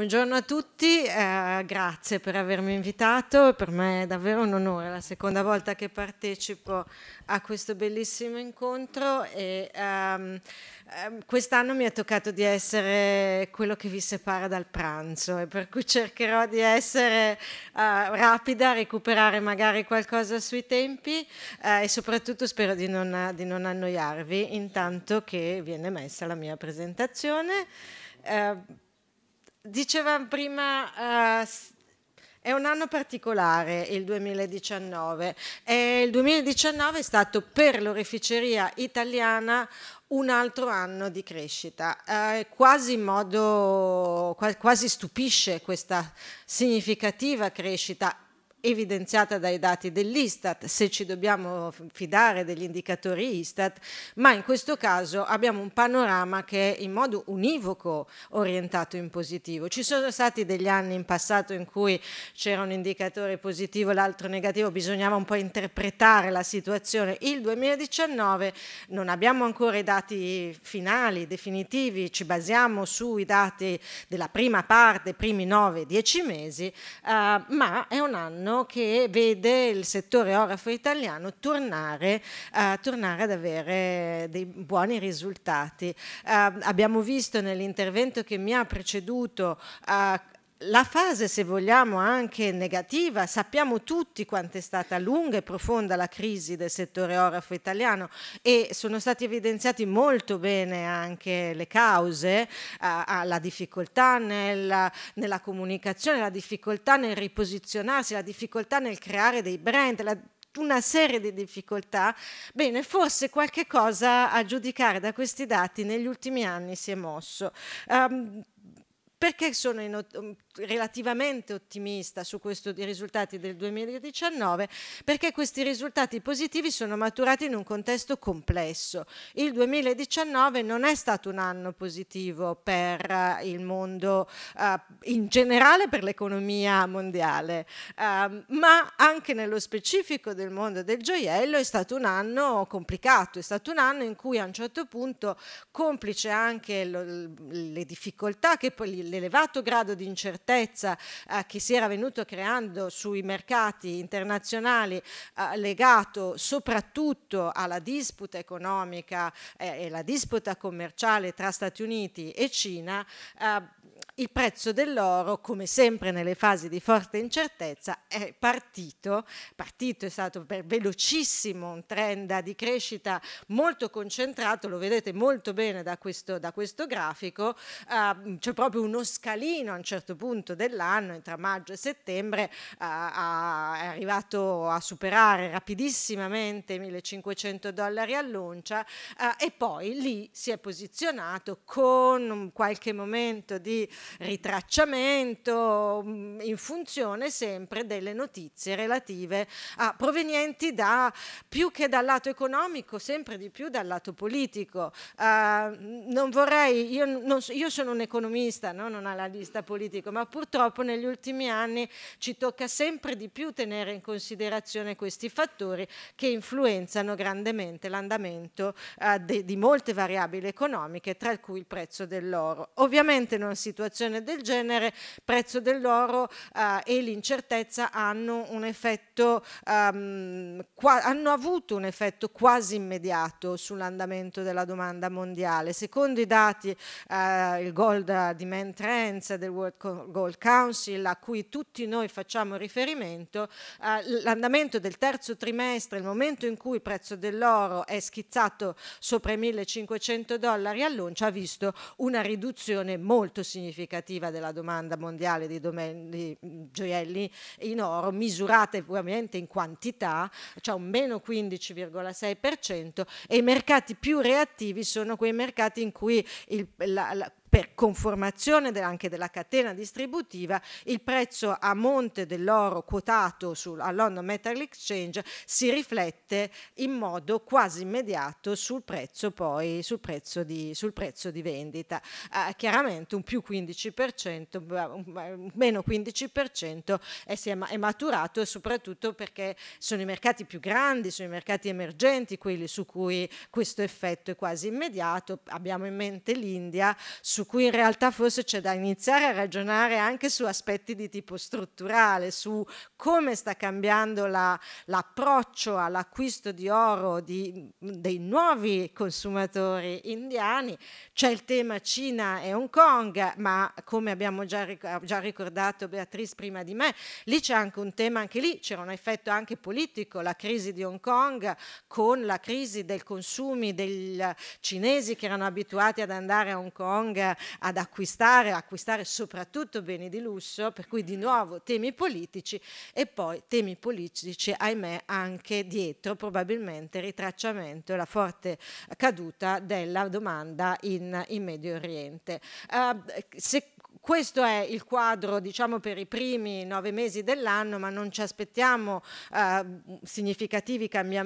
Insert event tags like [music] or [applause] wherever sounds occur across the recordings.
Buongiorno a tutti, eh, grazie per avermi invitato, per me è davvero un onore, è la seconda volta che partecipo a questo bellissimo incontro e ehm, ehm quest'anno mi è toccato di essere quello che vi separa dal pranzo e per cui cercherò di essere eh, rapida, recuperare magari qualcosa sui tempi eh, e soprattutto spero di non, di non annoiarvi intanto che viene messa la mia presentazione. Eh, Dicevamo prima... Eh, è un anno particolare il 2019 e il 2019 è stato per l'oreficeria italiana un altro anno di crescita. Eh, quasi, modo, quasi stupisce questa significativa crescita evidenziata dai dati dell'Istat, se ci dobbiamo fidare degli indicatori Istat, ma in questo caso abbiamo un panorama che è in modo univoco orientato in positivo. Ci sono stati degli anni in passato in cui c'era un indicatore positivo, e l'altro negativo, bisognava un po' interpretare la situazione. Il 2019 non abbiamo ancora i dati finali, definitivi, ci basiamo sui dati della prima parte, primi 9-10 mesi, eh, ma è un anno italiano che vede il settore orafo italiano tornare, uh, tornare ad avere dei buoni risultati. Uh, abbiamo visto nell'intervento che mi ha preceduto eh, la fase, se vogliamo, anche negativa, sappiamo tutti quanto è stata lunga e profonda la crisi del settore orafo italiano e sono stati evidenziati molto bene anche le cause, eh, la difficoltà nel, nella comunicazione, la difficoltà nel riposizionarsi, la difficoltà nel creare dei brand, la, una serie di difficoltà, bene, forse qualche cosa a giudicare da questi dati negli ultimi anni si è mosso. Um, perché sono in, relativamente ottimista su questo, i risultati del 2019 perché questi risultati positivi sono maturati in un contesto complesso. Il 2019 non è stato un anno positivo per uh, il mondo uh, in generale, per l'economia mondiale, uh, ma anche nello specifico del mondo del gioiello è stato un anno complicato, è stato un anno in cui a un certo punto, complice anche lo, le difficoltà che poi l'elevato grado di incertezza incertezza eh, che si era venuto creando sui mercati internazionali eh, legato soprattutto alla disputa economica eh, e la disputa commerciale tra Stati Uniti e Cina eh, il prezzo dell'oro, come sempre nelle fasi di forte incertezza, è partito, partito è stato per velocissimo un trend di crescita molto concentrato, lo vedete molto bene da questo, da questo grafico, uh, c'è proprio uno scalino a un certo punto dell'anno, tra maggio e settembre, uh, è arrivato a superare rapidissimamente 1500 dollari all'oncia uh, e poi lì si è posizionato con qualche momento di ritracciamento mm, in funzione sempre delle notizie relative a provenienti da più che dal lato economico, sempre di più dal lato politico. Uh, non vorrei, io, non, io, sono un economista, no? non analista politico, ma purtroppo negli ultimi anni ci tocca sempre di più tenere in considerazione questi fattori che influenzano grandemente l'andamento uh, di molte variabili economiche, tra cui il prezzo dell'oro. Ovviamente non situazione situazione del genere, prezzo dell'oro eh, e l'incertezza hanno un effetto, ehm, hanno avuto un effetto quasi immediato sull'andamento della domanda mondiale. Secondo i dati, eh, il Gold Demand Trends del World Gold Council, a cui tutti noi facciamo riferimento, eh, l'andamento del terzo trimestre, il momento in cui il prezzo dell'oro è schizzato sopra i 1500 dollari all'oncia, ha visto una riduzione molto significativa significativa della domanda mondiale di, di mm, gioielli in oro, misurate ovviamente in quantità, cioè un meno 15,6% e i mercati più reattivi sono quei mercati in cui il, la, la, per conformazione anche della catena distributiva, il prezzo a monte dell'oro quotato sul, a London Metal Exchange si riflette in modo quasi immediato sul prezzo, poi, sul prezzo, di, sul prezzo di vendita. Eh, chiaramente un più 15%, meno 15% è, è maturato soprattutto perché sono i mercati più grandi, sono i mercati emergenti quelli su cui questo effetto è quasi immediato. Abbiamo in mente l'India, su su cui in realtà forse c'è da iniziare a ragionare anche su aspetti di tipo strutturale, su come sta cambiando l'approccio all'acquisto di oro di, dei nuovi consumatori indiani. C'è il tema Cina e Hong Kong, ma come abbiamo già, già ricordato Beatrice prima di me, lì c'è anche un tema, anche lì c'era un effetto anche politico, la crisi di Hong Kong con la crisi dei consumi dei cinesi che erano abituati ad andare a Hong Kong ad acquistare, acquistare soprattutto beni di lusso, per cui di nuovo temi politici e poi temi politici, ahimè, anche dietro probabilmente ritracciamento e la forte caduta della domanda in, in Medio Oriente. Eh, se questo è il quadro diciamo, per i primi nove mesi dell'anno, ma non ci aspettiamo eh,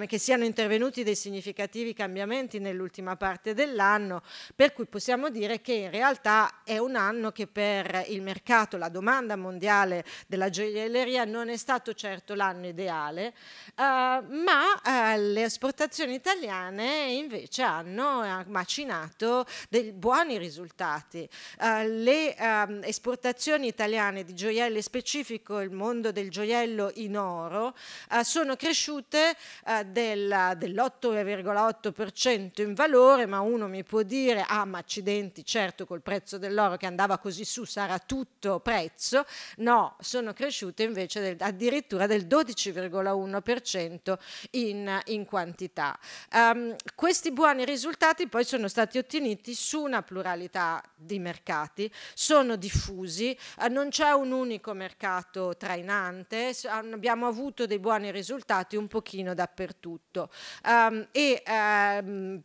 che siano intervenuti dei significativi cambiamenti nell'ultima parte dell'anno, per cui possiamo dire che in realtà è un anno che per il mercato, la domanda mondiale della gioielleria non è stato certo l'anno ideale, eh, ma eh, le esportazioni italiane invece hanno macinato dei buoni risultati. Eh, le, eh, Ehm, esportazioni italiane di gioielli specifico il mondo del gioiello in oro eh, sono cresciute eh, dell'8,8% in valore ma uno mi può dire ah ma accidenti certo col prezzo dell'oro che andava così su sarà tutto prezzo no sono cresciute invece del, addirittura del 12,1% in, in, quantità um, questi buoni risultati poi sono stati ottenuti su una pluralità di mercati sono sono diffusi, eh, non c'è un unico mercato trainante, abbiamo avuto dei buoni risultati un pochino dappertutto. Um, e, um,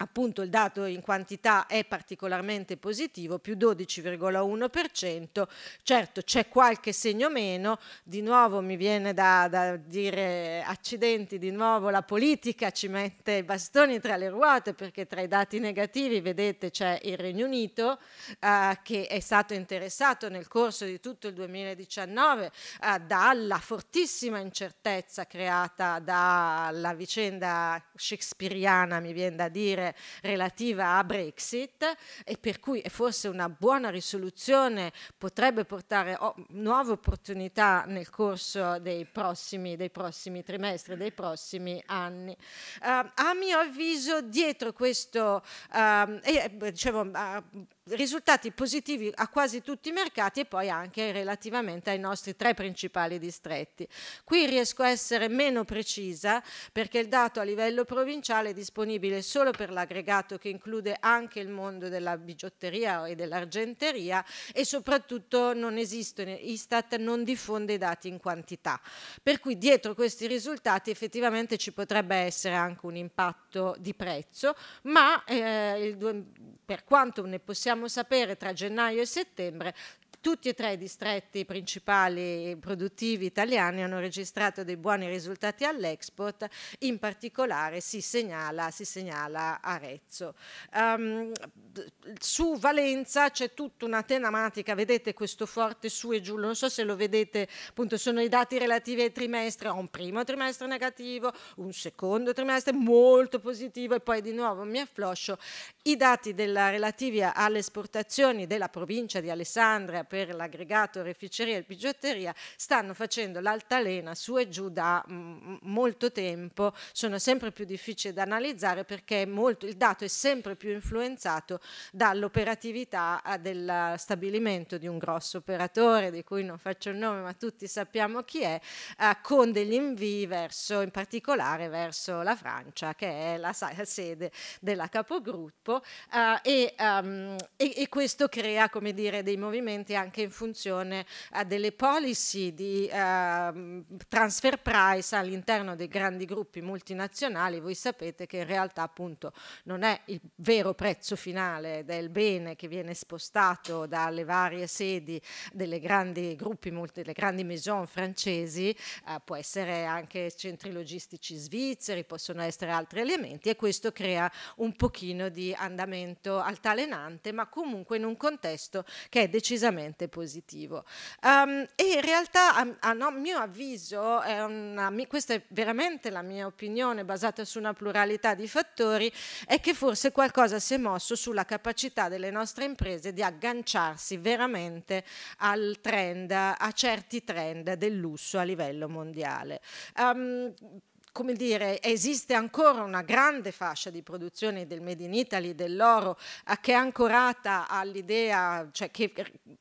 appunto il dato in quantità è particolarmente positivo, più 12,1%, certo c'è qualche segno meno, di nuovo mi viene da, da, dire accidenti, di nuovo la politica ci mette i bastoni tra le ruote perché tra i dati negativi vedete c'è il Regno Unito eh, che è stato interessato nel corso di tutto il 2019 eh, dalla fortissima incertezza creata dalla vicenda shakespeariana, mi viene da dire, relativa a Brexit e per cui forse una buona risoluzione potrebbe portare oh, nuove opportunità nel corso dei prossimi, dei prossimi trimestri, dei prossimi anni. Uh, a mio avviso dietro questo, uh, eh, dicevo, uh, risultati positivi a quasi tutti i mercati e poi anche relativamente ai nostri tre principali distretti. Qui riesco a essere meno precisa perché il dato a livello provinciale è disponibile solo per l'aggregato che include anche il mondo della bigiotteria e dell'argenteria e soprattutto non esistono, Istat non diffonde i dati in quantità. Per cui dietro questi risultati effettivamente ci potrebbe essere anche un impatto di prezzo, ma eh, il, per quanto ne possiamo sapere tra gennaio e settembre tutti e tre i distretti principali produttivi italiani hanno registrato dei buoni risultati all'export, in particolare si segnala, si segnala Arezzo. Um, su Valenza c'è tutta una tematica, vedete questo forte su e giù, non so se lo vedete, appunto sono i dati relativi ai trimestri, ho un primo trimestre negativo, un secondo trimestre molto positivo e poi di nuovo mi affloscio. I dati della, relativi alle esportazioni della provincia di Alessandria, per l'aggregato reficeria e bigiotteria stanno facendo l'altalena su e giù da mm, mm, molto tempo, sono sempre più difficili da analizzare perché molto, il dato è sempre più influenzato dall'operatività eh, del stabilimento di un grosso operatore di cui non faccio il nome ma tutti sappiamo chi è, eh, con degli invii verso, in particolare verso la Francia che è la, la sede della capogruppo eh, e, um, e, e questo crea come dire dei movimenti anche in funzione a eh, delle policy di eh, transfer price all'interno dei grandi gruppi multinazionali. Voi sapete che in realtà appunto non è il vero prezzo finale del bene che viene spostato dalle varie sedi delle grandi gruppi, delle grandi maison francesi, eh, può essere anche centri logistici svizzeri, possono essere altri elementi e questo crea un pochino di andamento altalenante, ma comunque in un contesto che è decisamente sicuramente positivo. Um, e in realtà, a, a no, mio avviso, è una, questa è veramente la mia opinione basata su una pluralità di fattori, è che forse qualcosa si è mosso sulla capacità delle nostre imprese di agganciarsi veramente al trend, a certi trend del lusso a livello mondiale. Um, come dire, esiste ancora una grande fascia di produzione del Made in Italy, dell'oro, eh, che è ancorata all'idea, cioè che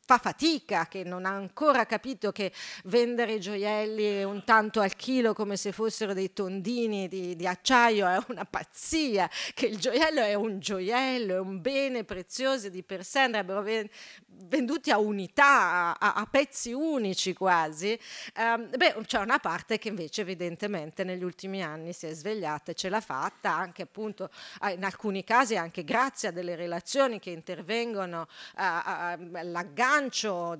fa fatica, che non ha ancora capito che vendere i gioielli un tanto al chilo come se fossero dei tondini di, di acciaio è una pazzia, che il gioiello è un gioiello, è un bene prezioso di per sé, andrebbero venduti a unità, a, a pezzi unici quasi, ehm, beh, c'è una parte che invece evidentemente negli ultimi anni si è svegliata e ce l'ha fatta anche appunto in alcuni casi anche grazie a delle relazioni che intervengono all'aggancio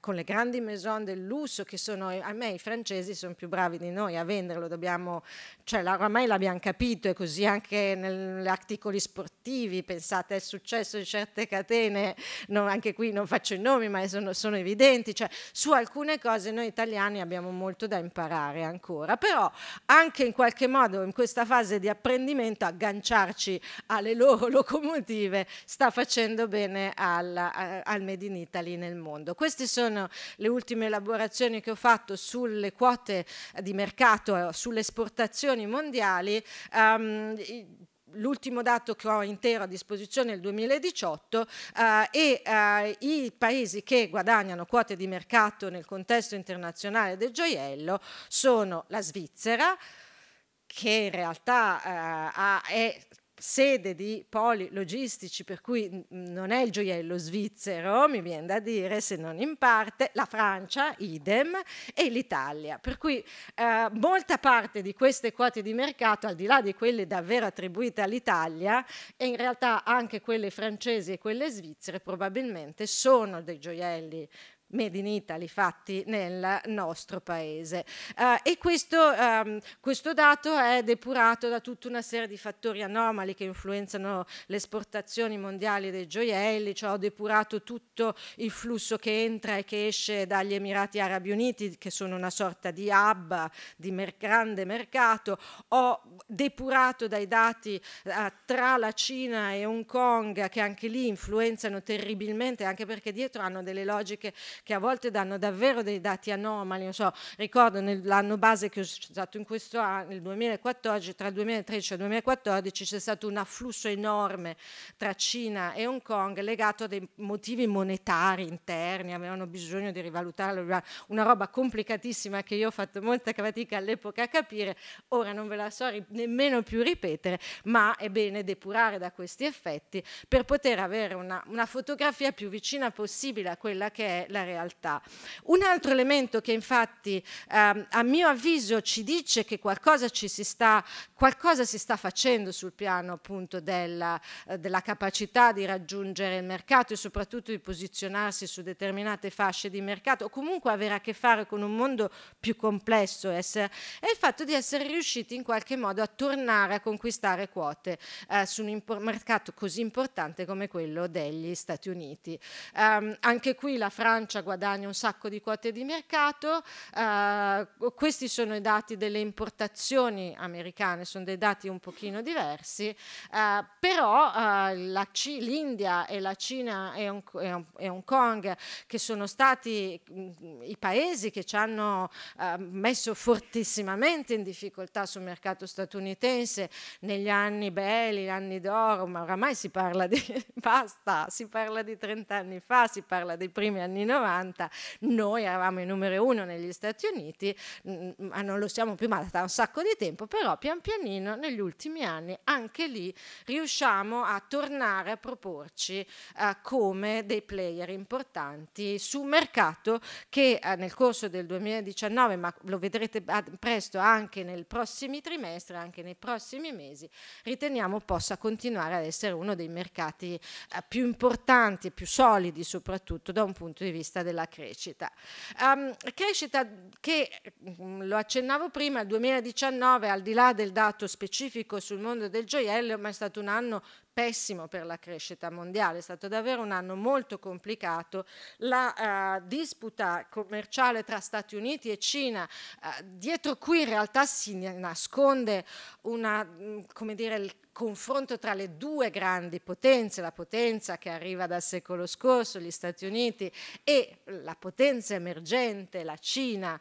con le grandi maison del lusso che sono, a me i francesi sono più bravi di noi a venderlo, dobbiamo, cioè oramai l'abbiamo capito e così anche negli articoli sportivi, pensate al successo di certe catene, non anche qui non faccio i nomi, ma sono, sono evidenti, cioè su alcune cose noi italiani abbiamo molto da imparare ancora, però anche in qualche modo in questa fase di apprendimento agganciarci alle loro locomotive sta facendo bene al, al Made in Italy nel mondo. Queste sono le ultime elaborazioni che ho fatto sulle quote di mercato, sulle esportazioni mondiali. Um, l'ultimo dato che ho intero a disposizione è il 2018 eh, e eh, i paesi che guadagnano quote di mercato nel contesto internazionale del gioiello sono la Svizzera, che in realtà eh, è sede di poli logistici, per cui non è il gioiello svizzero, mi viene da dire, se non in parte, la Francia, idem, e l'Italia. Per cui eh, molta parte di queste quote di mercato, al di là di quelle davvero attribuite all'Italia, e in realtà anche quelle francesi e quelle svizzere, probabilmente sono dei gioielli Made in Italy fatti nel nostro paese. Uh, e questo, um, questo, dato è depurato da tutta una serie di fattori anomali che influenzano le esportazioni mondiali dei gioielli, cioè ho depurato tutto il flusso che entra e che esce dagli Emirati Arabi Uniti, che sono una sorta di hub di mer grande mercato, ho depurato dai dati uh, tra la Cina e Hong Kong, che anche lì influenzano terribilmente, anche perché dietro hanno delle logiche che a volte danno davvero dei dati anomali. Non so, ricordo nell'anno base che ho usato in questo anno, nel 2014, tra il 2013 e il 2014 c'è stato un afflusso enorme tra Cina e Hong Kong legato a dei motivi monetari interni, avevano bisogno di rivalutarlo, una roba complicatissima che io ho fatto molta fatica all'epoca a capire, ora non ve la so nemmeno più ripetere, ma è bene depurare da questi effetti per poter avere una, una fotografia più vicina possibile a quella che è la realtà. Un altro elemento che infatti ehm, a mio avviso ci dice che qualcosa, ci si, sta, qualcosa si sta facendo sul piano appunto della, eh, della capacità di raggiungere il mercato e soprattutto di posizionarsi su determinate fasce di mercato o comunque avere a che fare con un mondo più complesso essere, è il fatto di essere riusciti in qualche modo a tornare a conquistare quote eh, su un mercato così importante come quello degli Stati Uniti. Um, anche qui la Francia Francia guadagna un sacco di quote di mercato, uh, questi sono i dati delle importazioni americane, sono dei dati un pochino diversi, uh, però uh, l'India e la Cina e Hong, e, Hong, e Hong, Kong, che sono stati mm, i paesi che ci hanno messo fortissimamente in difficoltà sul mercato statunitense negli anni belli, anni d'oro, ma oramai si parla di [laughs] basta, si parla di 30 anni fa, si parla dei primi anni 90, 90, noi eravamo i numero uno negli Stati Uniti, ma non lo siamo più ma da un sacco di tempo, però pian pianino negli ultimi anni anche lì riusciamo a tornare a proporci eh, come dei player importanti su un mercato che eh, nel corso del 2019, ma lo vedrete presto anche nel prossimo trimestre, anche nei prossimi mesi, riteniamo possa continuare ad essere uno dei mercati eh, più importanti e più solidi soprattutto da un punto di vista vista della crescita. Um, crescita che, mm, lo accennavo prima, il 2019 al di là del dato specifico sul mondo del gioiello, ma è stato un anno pessimo per la crescita mondiale, è stato davvero un anno molto complicato. La uh, disputa commerciale tra Stati Uniti e Cina, uh, dietro cui in realtà si nasconde una, come dire, il confronto tra le due grandi potenze, la potenza che arriva dal secolo scorso, gli Stati Uniti, e la potenza emergente, la Cina,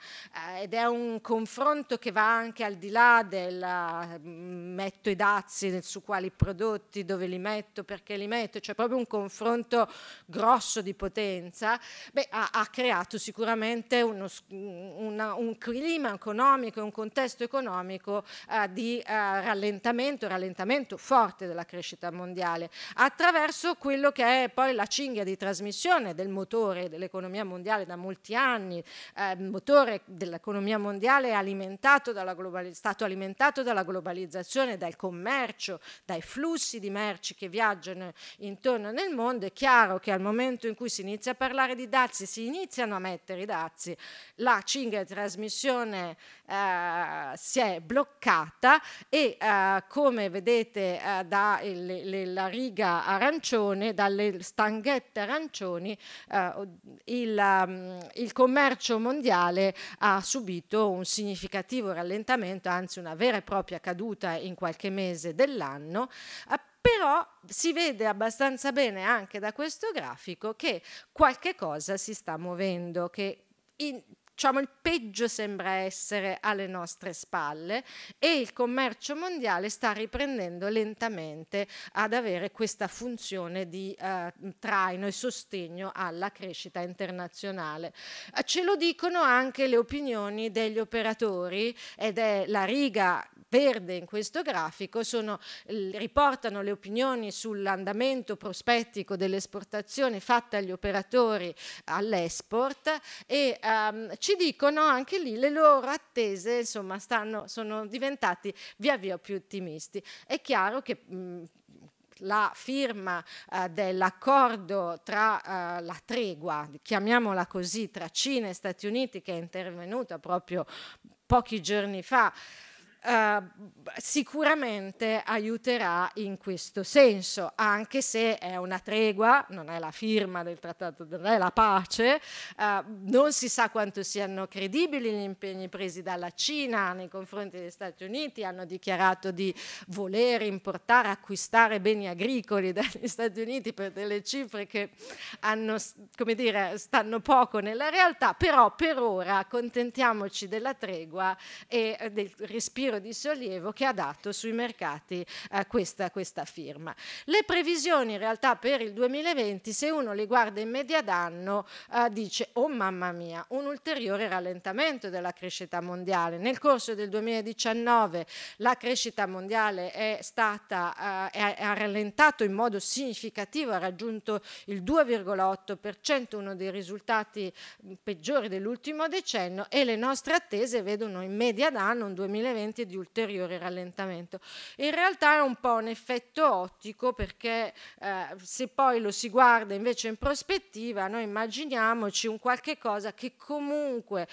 eh, ed è un confronto che va anche al di là del metto i dazi su quali prodotti, dove dove li metto, perché li metto, cioè proprio un confronto grosso di potenza, beh, ha, ha, creato sicuramente uno, una, un clima economico, un contesto economico eh, di eh, rallentamento, rallentamento forte della crescita mondiale, attraverso quello che è poi la cinghia di trasmissione del motore dell'economia mondiale da molti anni, eh, il motore dell'economia mondiale è alimentato stato alimentato dalla globalizzazione, dal commercio, dai flussi di merce, merci che viaggiano intorno nel mondo, è chiaro che al momento in cui si inizia a parlare di dazi, si iniziano a mettere i dazi, la cinghia di trasmissione eh, si è bloccata e eh, come vedete eh, dalla riga arancione, dalle stanghette arancioni, eh, il, mm, il commercio mondiale ha subito un significativo rallentamento, anzi una vera e propria caduta in qualche mese dell'anno, però si vede abbastanza bene anche da questo grafico che qualche cosa si sta muovendo, che in, diciamo, il peggio sembra essere alle nostre spalle e il commercio mondiale sta riprendendo lentamente ad avere questa funzione di eh, traino e sostegno alla crescita internazionale. Ce lo dicono anche le opinioni degli operatori ed è la riga verde in questo grafico sono, riportano le opinioni sull'andamento prospettico dell'esportazione fatta agli operatori all'export e um, ci dicono anche lì le loro attese insomma stanno, sono diventati via via più ottimisti. È chiaro che mh, mhmm, la firma eh, dell'accordo tra eh, la tregua, chiamiamola così, tra Cina e Stati Uniti che è intervenuta proprio pochi giorni fa eh, sicuramente aiuterà in questo senso, anche se è una tregua, non è la firma del trattato, non è la pace, eh, non si sa quanto siano credibili gli impegni presi dalla Cina nei confronti degli Stati Uniti, hanno dichiarato di voler importare, acquistare beni agricoli dagli Stati Uniti per delle cifre che hanno, come dire, stanno poco nella realtà, però per ora accontentiamoci della tregua e del respiro tiro di sollievo che ha dato sui mercati eh, questa, questa, firma. Le previsioni in realtà per il 2020, se uno le guarda in media d'anno, eh, dice oh mamma mia, un ulteriore rallentamento della crescita mondiale. Nel corso del 2019 la crescita mondiale è stata, eh, ha rallentato in modo significativo, ha raggiunto il 2,8%, uno dei risultati mm, peggiori dell'ultimo decennio e le nostre attese vedono in media d'anno un 2020 di ulteriore rallentamento. In realtà è un po' un effetto ottico perché eh, se poi lo si guarda invece in prospettiva, noi immaginiamoci un qualche cosa che comunque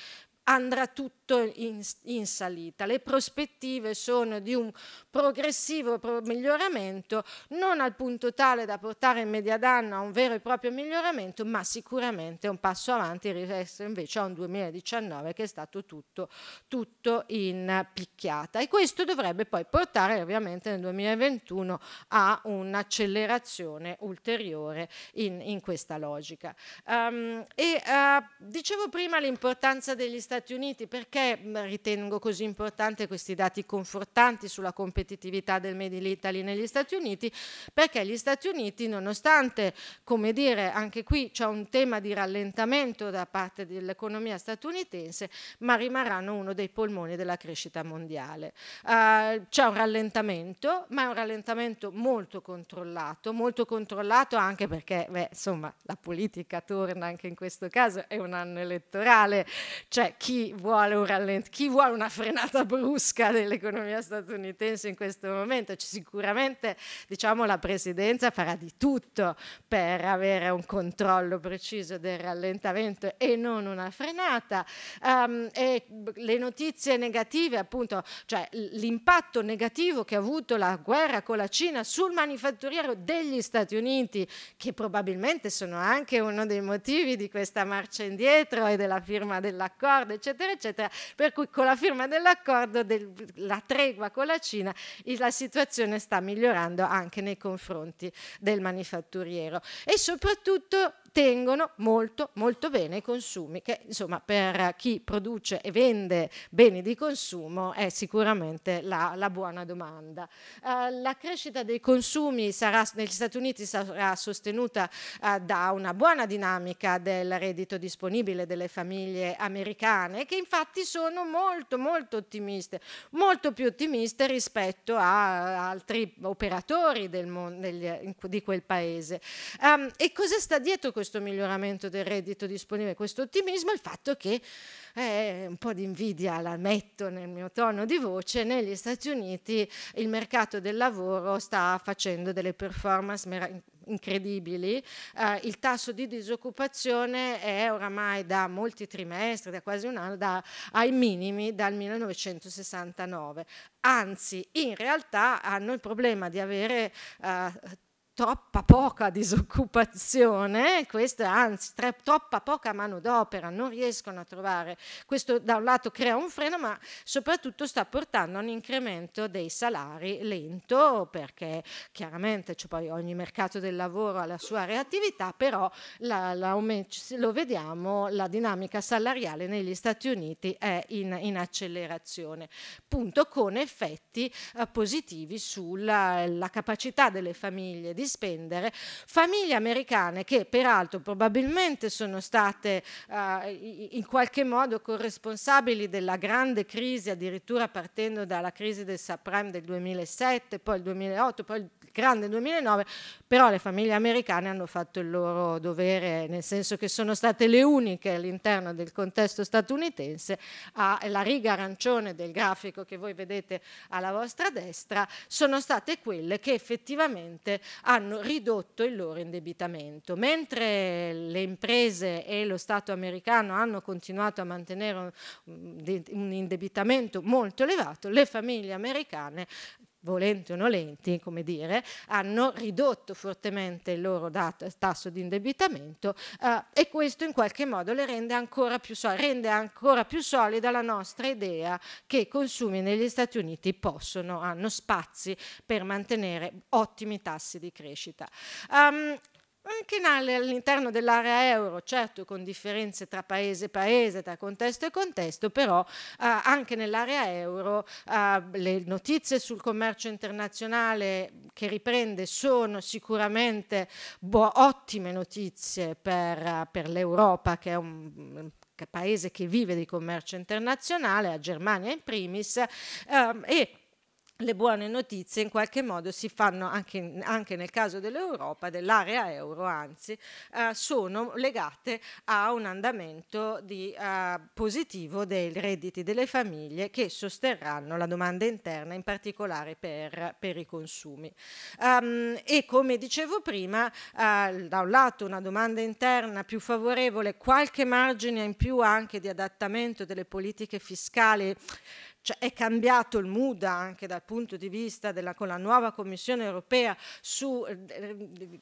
andrà tutto in, in, salita. Le prospettive sono di un progressivo miglioramento, non al punto tale da portare in media d'anno a un vero e proprio miglioramento, ma sicuramente un passo avanti rispetto invece a un 2019 che è stato tutto, tutto in picchiata. E questo dovrebbe poi portare ovviamente nel 2021 a un'accelerazione ulteriore in, in, questa logica. Um, e, uh, dicevo prima l'importanza degli stati Stati Uniti, perché mm, ritengo così importante questi dati confortanti sulla competitività del Made in Italy negli Stati Uniti? Perché gli Stati Uniti, nonostante, come dire, anche qui c'è un tema di rallentamento da parte dell'economia statunitense, ma rimarranno uno dei polmoni della crescita mondiale. Uh, c'è un rallentamento, ma è un rallentamento molto controllato, molto controllato anche perché, beh, insomma, la politica torna anche in questo caso, è un anno elettorale, cioè chi vuole, un rallent- chi vuole una frenata brusca dell'economia statunitense in questo momento. Cioè, sicuramente diciamo, la presidenza farà di tutto per avere un controllo preciso del rallentamento e non una frenata. Um, e le notizie negative, appunto, cioè l'impatto negativo che ha avuto la guerra con la Cina sul manifatturiero degli Stati Uniti, che probabilmente sono anche uno dei motivi di questa marcia indietro e della firma dell'accordo d'accordo, eccetera, eccetera. Per cui con la firma dell'accordo, della tregua con la Cina, la situazione sta migliorando anche nei confronti del manifatturiero. E soprattutto tengono molto molto bene i consumi, che insomma per chi produce e vende beni di consumo è sicuramente la, la buona domanda. Uh, la crescita dei consumi sarà, negli Stati Uniti sarà sostenuta uh, da una buona dinamica del reddito disponibile delle famiglie americane, che infatti sono molto molto ottimiste, molto più ottimiste rispetto a altri operatori del, del, di quel paese. Um, e cosa sta dietro questo? questo miglioramento del reddito disponibile, questo ottimismo, il fatto che eh, un po' di invidia la metto nel mio tono di voce, negli Stati Uniti il mercato del lavoro sta facendo delle performance meravigliose incredibili. Uh, il tasso di disoccupazione è oramai da molti trimestri, da quasi un anno, da, ai minimi dal 1969. Anzi, in realtà hanno il problema di avere uh, troppa poca disoccupazione, eh? questa, anzi tre, troppa poca manodopera, non riescono a trovare. Questo da un lato crea un freno, ma soprattutto sta portando a un incremento dei salari lento, perché chiaramente cioè poi ogni mercato del lavoro ha la sua reattività, però la, la, lo vediamo, la dinamica salariale negli Stati Uniti è in, in accelerazione, punto con effetti eh, positivi sulla capacità delle famiglie di di spendere, famiglie americane che peraltro probabilmente sono state eh, in qualche modo corresponsabili della grande crisi, addirittura partendo dalla crisi del subprime del 2007, poi il 2008, poi il grande 2009, però le famiglie americane hanno fatto il loro dovere, nel senso che sono state le uniche all'interno del contesto statunitense a la riga arancione del grafico che voi vedete alla vostra destra, sono state quelle che effettivamente hanno ridotto il loro indebitamento. Mentre le imprese e lo Stato americano hanno continuato a mantenere un, un indebitamento molto elevato, le famiglie americane volenti o nolenti, come dire, hanno ridotto fortemente il loro dato, tasso di indebitamento eh, e questo in qualche modo rende ancora, rende ancora più solida la nostra idea che i consumi negli Stati Uniti possono, hanno spazi per mantenere ottimi tassi di crescita. Um, anche all'interno dell'area euro, certo con differenze tra paese e paese, tra contesto e contesto, però eh, anche nell'area euro eh, le notizie sul commercio internazionale che riprende sono sicuramente ottime notizie per, per l'Europa che è un paese che vive di commercio internazionale, a Germania in primis, ehm, e le buone notizie in qualche modo si fanno anche, anche nel caso dell'Europa, dell'area euro anzi, eh, sono legate a un andamento di, eh, positivo dei redditi delle famiglie che sosterranno la domanda interna, in particolare per, per i consumi. Um, e come dicevo prima, eh, da un lato una domanda interna più favorevole, qualche margine in più anche di adattamento delle politiche fiscali cioè è cambiato il mood anche dal punto di vista della, con la nuova Commissione europea su eh,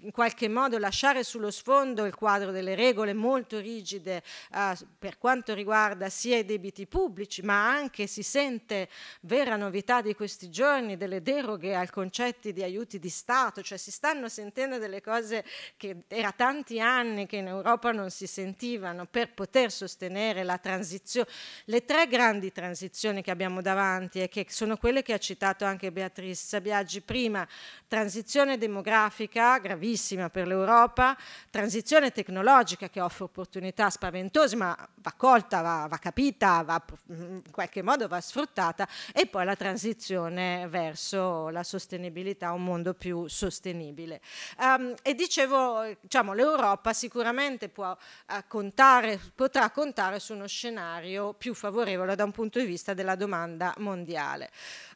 in qualche modo lasciare sullo sfondo il quadro delle regole molto rigide eh, per quanto riguarda sia i debiti pubblici ma anche si sente vera novità di questi giorni delle deroghe al concetto di aiuti di Stato, cioè si stanno sentendo delle cose che era tanti anni che in Europa non si sentivano per poter sostenere la transizione, le tre grandi transizioni che abbiamo abbiamo davanti e che sono quelle che ha citato anche Beatrice Sabiaggi prima, transizione demografica gravissima per l'Europa, transizione tecnologica che offre opportunità spaventose ma va colta, va, va capita, va, mm, in qualche modo va sfruttata e poi la transizione verso la sostenibilità, un mondo più sostenibile. Um, e dicevo, diciamo, l'Europa sicuramente può, uh, contare, potrà contare su uno scenario più favorevole da un punto di vista della domanda domanda mondiale.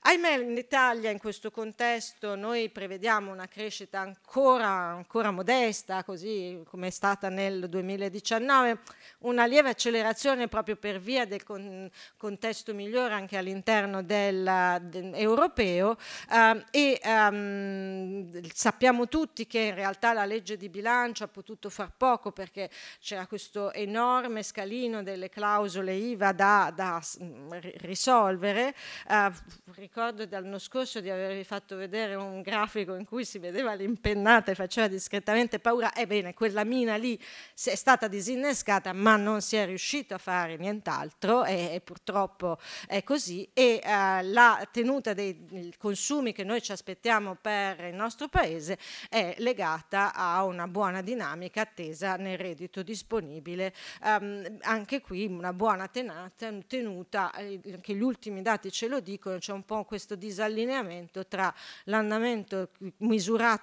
Ahimè, in Italia in questo contesto noi prevediamo una crescita ancora, ancora modesta, così come è stata nel 2019, una lieve accelerazione proprio per via del con contesto migliore anche all'interno del, del, europeo eh, e ehm, sappiamo tutti che in realtà la legge di bilancio ha potuto far poco perché c'era questo enorme scalino delle clausole IVA da, da risolvere risolvere. Eh, ah, ricordo dall'anno scorso di avervi fatto vedere un grafico in cui si vedeva l'impennata e faceva discretamente paura. Ebbene, quella mina lì è stata disinnescata, ma non si è riuscito a fare nient'altro e, e, purtroppo è così. E eh, la tenuta dei consumi che noi ci aspettiamo per il nostro paese è legata a una buona dinamica attesa nel reddito disponibile. Um, anche qui una buona tenata, tenuta anche eh, gli ultimi ultimi dati ce lo dicono, c'è un po' questo disallineamento tra l'andamento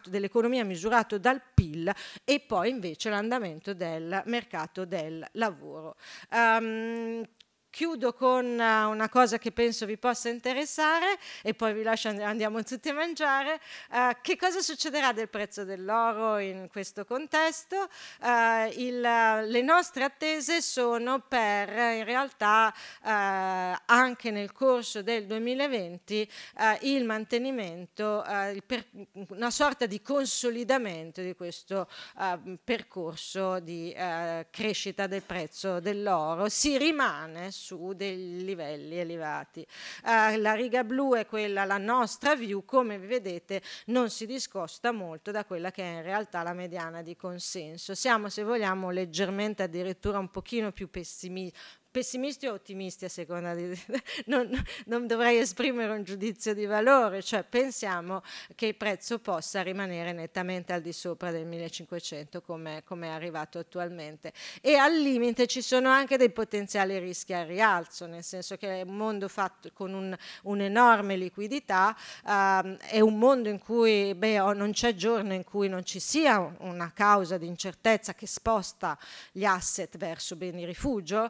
dell'economia misurato dal PIL e poi invece l'andamento del mercato del lavoro. Um, Chiudo con eh, una cosa che penso vi possa interessare e poi vi lascio, andiamo tutti a mangiare. Uh, che cosa succederà del prezzo dell'oro in questo contesto? Uh, il, le nostre attese sono per in realtà uh, anche nel corso del 2020 il mantenimento, il per, una sorta di consolidamento di questo percorso di crescita del prezzo dell'oro. Si rimane su dei livelli elevati. Eh, la riga blu è quella, la nostra view, come vedete, non si discosta molto da quella che è in realtà la mediana di consenso. Siamo, se vogliamo, leggermente addirittura un pochino più pessimisti, pessimisti o ottimisti a seconda di... [laughs] Non, non, dovrei esprimere un giudizio di valore, cioè pensiamo che il prezzo possa rimanere nettamente al di sopra del 1500 come, come è arrivato attualmente e al limite ci sono anche dei potenziali rischi al rialzo, nel senso che è un mondo fatto con un, un'enorme liquidità, ehm, è un mondo in cui beh, non c'è giorno in cui non ci sia una causa di incertezza che sposta gli asset verso beni rifugio,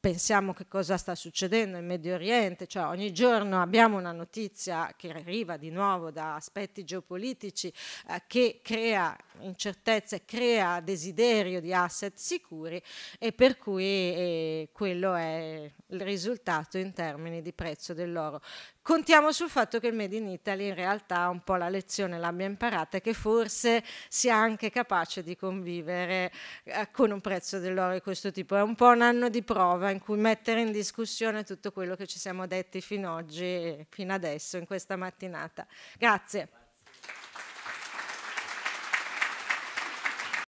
pensiamo che cosa sta succedendo in Medio Oriente, cioè ogni giorno abbiamo una notizia che arriva di nuovo da aspetti geopolitici eh, che crea incertezze, crea desiderio di asset sicuri e per cui eh, quello è il risultato in termini di prezzo dell'oro. Contiamo sul fatto che il Made in Italy in realtà un po' la lezione l'abbia imparata e che forse sia anche capace di convivere eh, con un prezzo dell'oro di questo tipo. È un po' un anno di prova in cui mettere in discussione tutto quello che ci siamo detti fino, oggi, fino adesso, in questa mattinata. Grazie.